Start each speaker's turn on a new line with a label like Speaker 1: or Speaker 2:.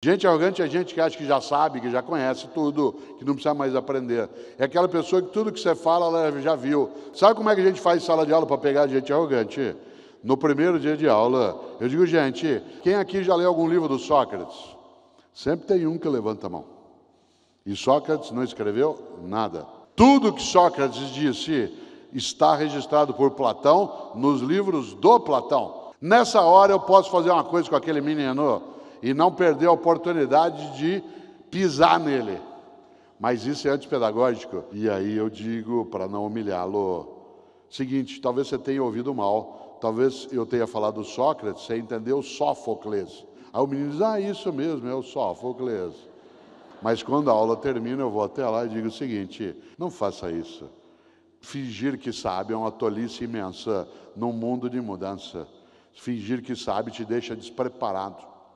Speaker 1: Gente arrogante é gente que acha que já sabe, que já conhece tudo, que não precisa mais aprender. É aquela pessoa que tudo que você fala, ela já viu. Sabe como é que a gente faz sala de aula para pegar gente arrogante? No primeiro dia de aula, eu digo, gente, quem aqui já leu algum livro do Sócrates? Sempre tem um que levanta a mão. E Sócrates não escreveu nada. Tudo que Sócrates disse está registrado por Platão nos livros do Platão. Nessa hora eu posso fazer uma coisa com aquele menino e não perder a oportunidade de pisar nele. Mas isso é antipedagógico. E aí eu digo, para não humilhá-lo, seguinte: talvez você tenha ouvido mal, talvez eu tenha falado Sócrates, você entendeu Sófocles. Aí o menino diz: ah, isso mesmo, é o Sófocles. Mas quando a aula termina, eu vou até lá e digo o seguinte: não faça isso. Fingir que sabe é uma tolice imensa num mundo de mudança. Fingir que sabe te deixa despreparado.